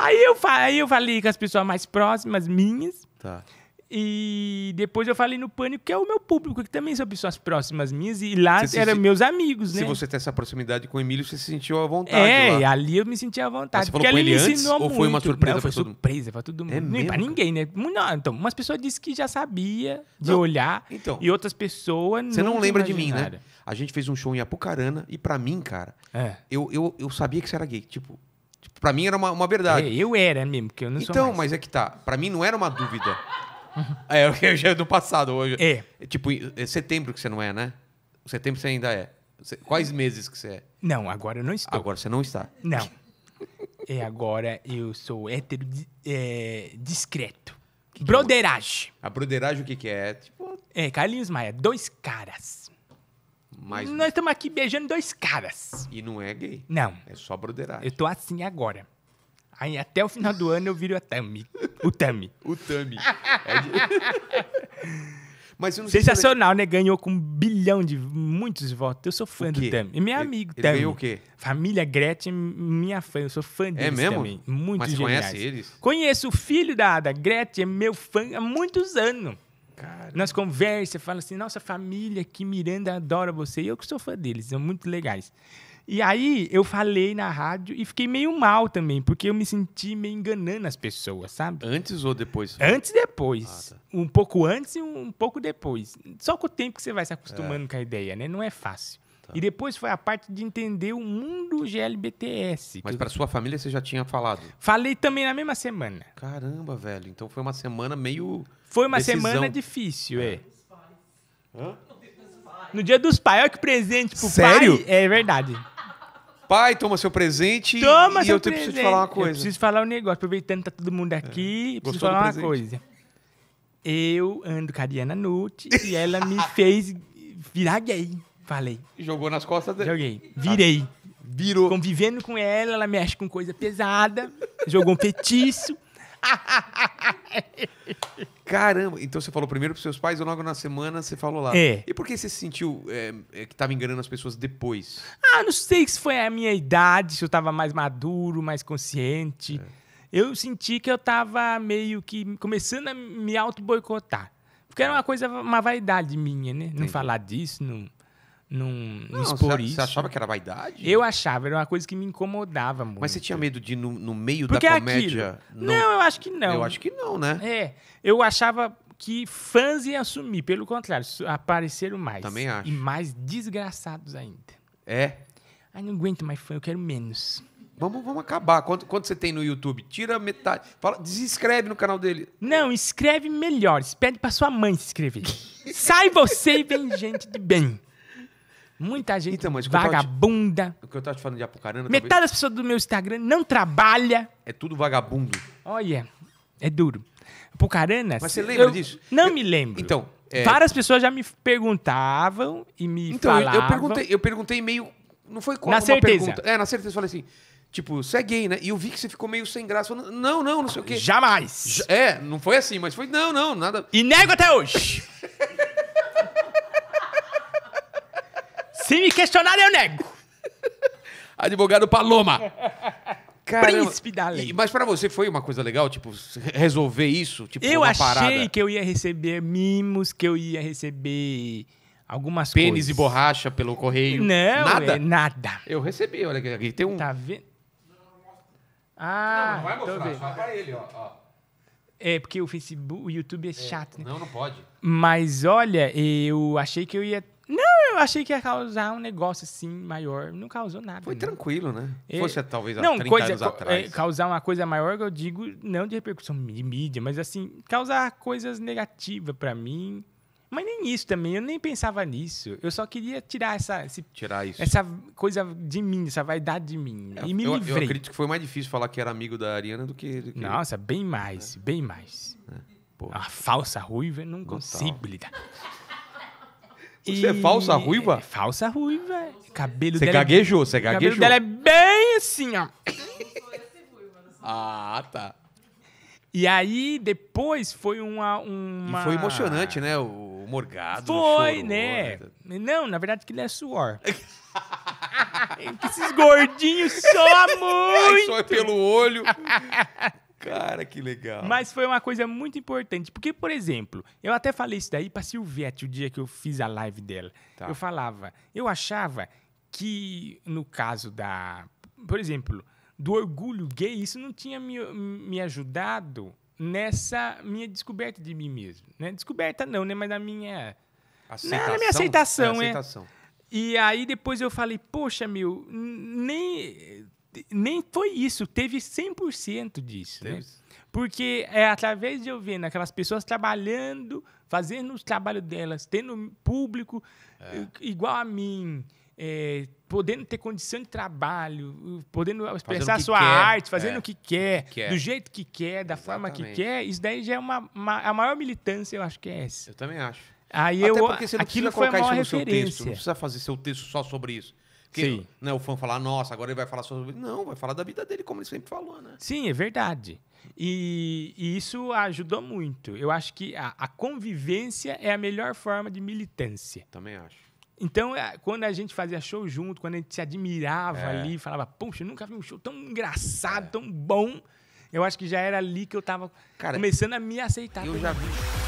Aí eu, aí eu falei com as pessoas mais próximas, minhas. Tá. E depois eu falei no Pânico, que é o meu público, que também são pessoas próximas minhas, e lá você eram se... meus amigos, né? Se você tem essa proximidade com o Emílio, você se sentiu à vontade. É, lá. ali eu me senti à vontade. Mas você falou porque ele, ele ensinou antes, Ou foi uma surpresa? Não, foi todo... surpresa para todo mundo. É não, para ninguém, né? Não, então, umas pessoas disse que já sabia de não. olhar, então, e outras pessoas não. Você não lembra de mim, né? A gente fez um show em Apucarana, e para mim, cara, é. eu, eu, eu sabia que você era gay. Tipo, Tipo, pra mim era uma, uma verdade. É, eu era mesmo, porque eu não então, sou Então, mas é que tá. Pra mim não era uma dúvida. é, o eu já é do passado hoje. É. é tipo, é setembro que você não é, né? Setembro você ainda é. Quais meses que você é? Não, agora eu não estou. Agora você não está. Não. é, agora eu sou hétero é, discreto. Que é broderagem. A broderagem o que, que é? Tipo... É, Carlinhos Maia, dois caras mais. Nós estamos aqui beijando dois caras. E não é gay. Não. É só broderagem. Eu tô assim agora. Aí até o final do ano eu viro a Tami. O Tami. o Tami. É Mas eu não Sensacional, né? Ganhou com um bilhão de muitos votos. Eu sou fã do Tami. E meu amigo ele Tami. Ganhou o quê? Família Gretchen, minha fã. Eu sou fã é deles é mesmo? também. Muito Mas geniais. conhece eles? Conheço o filho da, da Gretchen, meu fã há muitos anos. Cara. Nós conversa, fala assim, nossa família, que Miranda adora você. E eu que sou fã deles, são muito legais. E aí eu falei na rádio e fiquei meio mal também, porque eu me senti meio enganando as pessoas, sabe? Antes ou depois? Antes e depois. Ah, tá. Um pouco antes e um pouco depois. Só com o tempo que você vai se acostumando é. com a ideia, né? Não é fácil. E depois foi a parte de entender o mundo GLBTS. Mas para eu... sua família você já tinha falado? Falei também na mesma semana. Caramba, velho. Então foi uma semana meio. Foi uma decisão. semana difícil, é. Hã? No dia dos pais, olha que presente pro Sério? pai. É verdade. Pai, toma seu presente. Toma e seu eu presente. preciso te falar uma coisa. Eu preciso falar um negócio. Aproveitando que tá todo mundo aqui, é. preciso falar uma coisa. Eu ando com a Diana Nucci e ela me fez virar gay. Falei. Jogou nas costas dele. Joguei. Virei. Virou. Convivendo com ela, ela mexe com coisa pesada. jogou um petiço. Caramba, então você falou primeiro pros seus pais ou logo na semana você falou lá. É. E por que você se sentiu é, é, que tava enganando as pessoas depois? Ah, não sei se foi a minha idade, se eu tava mais maduro, mais consciente. É. Eu senti que eu tava meio que começando a me auto-boicotar. Porque era uma coisa, uma vaidade minha, né? Entendi. Não falar disso, não num, não, expor você, isso. Você achava que era vaidade? Eu achava, era uma coisa que me incomodava muito. Mas você tinha medo de, no, no meio Porque da é comédia... Não, não, eu acho que não. Eu acho que não, né? É, eu achava que fãs iam assumir, pelo contrário, apareceram mais. Também acho. E mais desgraçados ainda. É? Ai, não aguento mais fã, eu quero menos. Vamos, vamos acabar. Quanto, quanto você tem no YouTube? Tira metade. Fala, desinscreve no canal dele. Não, escreve melhor. Pede pra sua mãe se inscrever. Sai você e vem gente de bem. Muita gente então, mas vagabunda. O que eu tava te falando de Apucarana... Metade talvez... das pessoas do meu Instagram não trabalha. É tudo vagabundo. Olha, é duro. Apucarana... Mas você lembra eu, disso? Não eu, me lembro. Então... É... Várias pessoas já me perguntavam e me então, falavam. Então, eu, eu, perguntei, eu perguntei meio... Não foi como na uma certeza. pergunta. É, na certeza. Eu falei assim... Tipo, você é gay, né? E eu vi que você ficou meio sem graça, falando, não, não, não sei o quê. Jamais! É, não foi assim, mas foi, não, não, nada. E nego até hoje! Se me questionarem, eu nego. Advogado Paloma. Caramba. Príncipe da lei. E, mas para você foi uma coisa legal, tipo, resolver isso? Tipo, eu achei parada. que eu ia receber mimos, que eu ia receber algumas Pênis coisas. Pênis e borracha pelo correio. Não, é nada. É nada. Eu recebi, olha aqui. Tem um. Tá vendo? Ah, não, vai mostrar, só é pra ele, ó, ó. É, porque o Facebook, o YouTube é, é, chato, né? Não, não pode. Mas olha, eu achei que eu ia achei que ia causar um negócio assim maior. Não causou nada. Foi não. Né? tranquilo, né? É, Fosse é, talvez há não, 30 coisa, anos é, atrás. É, causar uma coisa maior, eu digo, não de repercussão de mídia, mas assim, causar coisas negativas para mim. Mas nem isso também, eu nem pensava nisso. Eu só queria tirar essa esse, tirar isso. essa coisa de mim, essa vaidade de mim. É, e me eu, livrei. Eu acredito que foi mais difícil falar que era amigo da Ariana do que. Do que... Nossa, bem mais, é. bem mais. É. Uma falsa ruiva, não consigo lidar. Você é falsa ruiva? É falsa ruiva. Cabelo você dela. É gaguejou, você gaguejou. O cabelo dela é bem assim, ó. ah, tá. E aí, depois foi uma. uma... E foi emocionante, né? O morgado. Foi, né? né? Não, na verdade, que ele é suor. Esses gordinhos só muito. só é pelo olho. Cara, que legal. Mas foi uma coisa muito importante. Porque, por exemplo, eu até falei isso daí pra Silvete o dia que eu fiz a live dela. Tá. Eu falava, eu achava que no caso da. Por exemplo, do orgulho gay, isso não tinha me, me ajudado nessa minha descoberta de mim mesmo. Né? Descoberta não, né? Mas na minha. Aceitação. Né? Não, na minha aceitação, é, é. Aceitação. é. E aí depois eu falei, poxa, meu, nem nem foi isso, teve 100% disso. Né? Teve. Né? Porque é através de eu vendo aquelas pessoas trabalhando, fazendo o trabalho delas, tendo público é. Eh, igual a mim, é, podendo ter condição de trabalho, podendo expressar sua quer, arte, fazendo é, o que quer, quer, do jeito que quer, da Exatamente. forma que quer, isso daí já é uma, uma, a maior militância, eu acho que é essa. Eu também acho. Aí Até eu, porque você não precisa colocar isso no referência. seu texto, não precisa fazer seu texto só sobre isso sim né, o fã falar, nossa, agora ele vai falar sobre. Não, vai falar da vida dele, como ele sempre falou, né? Sim, é verdade. E, e isso ajudou muito. Eu acho que a, a, convivência é a melhor forma de militância. Também acho. Então, é, quando a gente fazia show junto, quando a gente se admirava é. ali, falava, poxa nunca vi um show tão engraçado, é. tão bom. Eu acho que já era ali que eu tava Cara, começando a me aceitar. Eu já vi